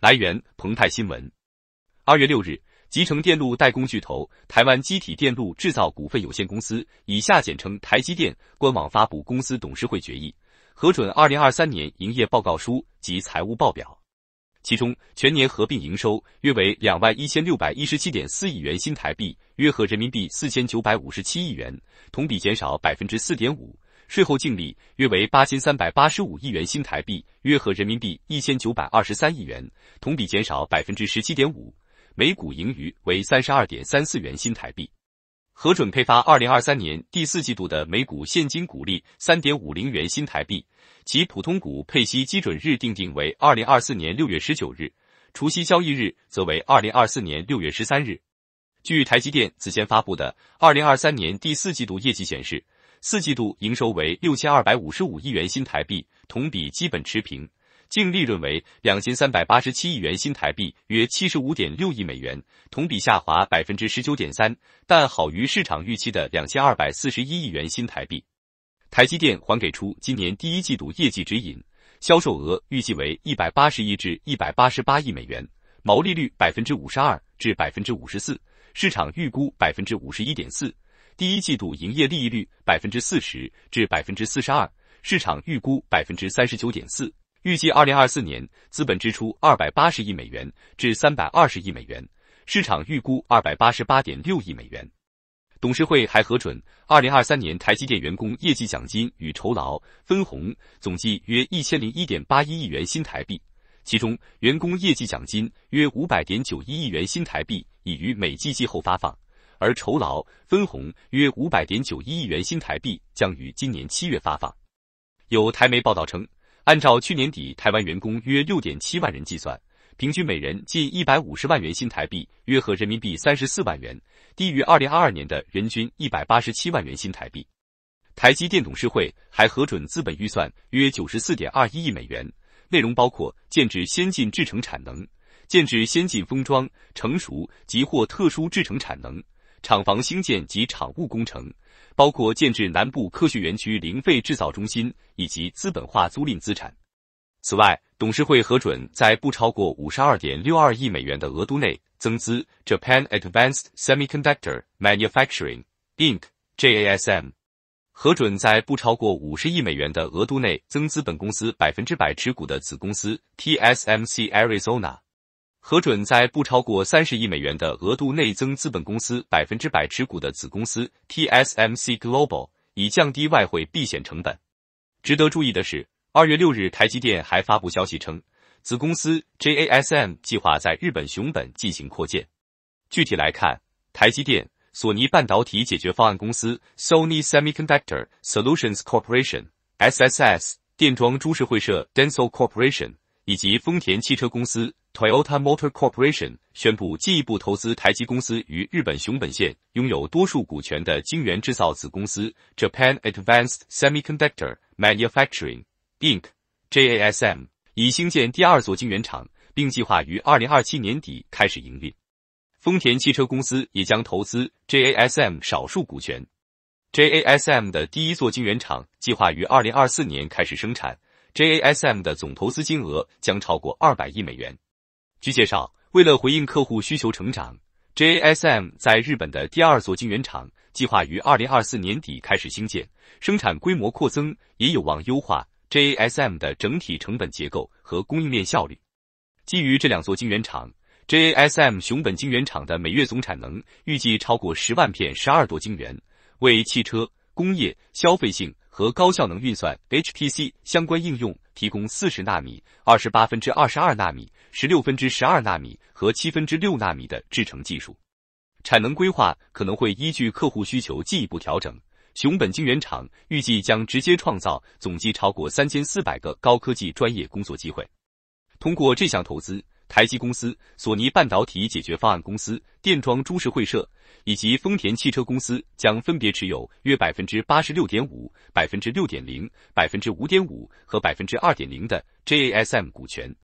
来源：澎湃新闻。二月六日，集成电路代工巨头台湾机体电路制造股份有限公司（以下简称台积电）官网发布公司董事会决议，核准二零二三年营业报告书及财务报表。其中，全年合并营收约为两万一千六百一十七点四亿元新台币，约合人民币四千九百五十七亿元，同比减少百分之四点五。税后净利约为八千三百八十五亿元新台币，约合人民币一千九百二十三亿元，同比减少百分之十七点五，每股盈余为三十二点三四元新台币，核准配发二零二三年第四季度的每股现金股利三点五零元新台币，其普通股配息基准日定定为二零二四年六月十九日，除夕交易日则为二零二四年六月十三日。据台积电此前发布的二零二三年第四季度业绩显示。四季度营收为六千二百五十五亿元新台币，同比基本持平；净利润为两千三百八十七亿元新台币，约七十五点六亿美元，同比下滑百分之十九点三，但好于市场预期的两千二百四十一亿元新台币。台积电还给出今年第一季度业绩指引：销售额预计为一百八十亿至一百八十八亿美元，毛利率百分之五十二至百分之五十四，市场预估百分之五十一点四。第一季度营业利润率百分之四十至百分之四十二，市场预估百分之三十九点四。预计二零二四年资本支出二百八十亿美元至三百二十亿美元，市场预估二百八十八点六亿美元。董事会还核准二零二三年台积电员工业绩奖金与酬劳分红总计约一千零一点八一亿元新台币，其中员工业绩奖金约五百点九一亿元新台币，已于每季季后发放。而酬劳分红约五百点九一亿元新台币，将于今年七月发放。有台媒报道称，按照去年底台湾员工约六点七万人计算，平均每人近一百五十万元新台币，约合人民币三十四万元，低于二零二二年的人均一百八十七万元新台币。台积电董事会还核准资本预算约九十四点二一亿美元，内容包括建制先进制程产能、建制先进封装成熟及或特殊制程产能。厂房兴建及厂务工程，包括建制南部科学园区零废制造中心以及资本化租赁资产。此外，董事会核准在不超过五十二点六二亿美元的额度内增资 Japan Advanced Semiconductor Manufacturing Inc. (JASM)，核准在不超过五十亿美元的额度内增资本公司百分之百持股的子公司 TSMC Arizona。核准在不超过三十亿美元的额度内增资本公司百分之百持股的子公司 TSMC Global，以降低外汇避险成本。值得注意的是，二月六日，台积电还发布消息称，子公司 JASM 计划在日本熊本进行扩建。具体来看，台积电、索尼半导体解决方案公司 Sony Semiconductor Solutions Corporation（S.S.S.）、电装株式会社 Denso Corporation 以及丰田汽车公司。Toyota Motor Corporation 宣布进一步投资台积公司与日本熊本县拥有多数股权的晶圆制造子公司 Japan Advanced Semiconductor Manufacturing Inc. (JASM) 已兴建第二座晶圆厂，并计划于二零二七年底开始营运。丰田汽车公司也将投资 JASM 少数股权。JASM 的第一座晶圆厂计划于二零二四年开始生产。JASM 的总投资金额将超过二百亿美元。据介绍，为了回应客户需求成长，JSM 在日本的第二座晶圆厂计划于二零二四年底开始兴建，生产规模扩增也有望优化 JSM 的整体成本结构和供应链效率。基于这两座晶圆厂，JSM 熊本晶圆厂的每月总产能预计超过十万片十二多晶圆，为汽车、工业、消费性和高效能运算 （HPC） 相关应用。提供四十纳米、二十八分之二十二纳米、十六分之十二纳米和七分之六纳米的制程技术，产能规划可能会依据客户需求进一步调整。熊本晶圆厂预计将直接创造总计超过三千四百个高科技专业工作机会。通过这项投资。台积公司、索尼半导体解决方案公司、电装株式会社以及丰田汽车公司将分别持有约百分之八十六点五、百分之六点零、百分之五点五和百分之二点零的 JASM 股权。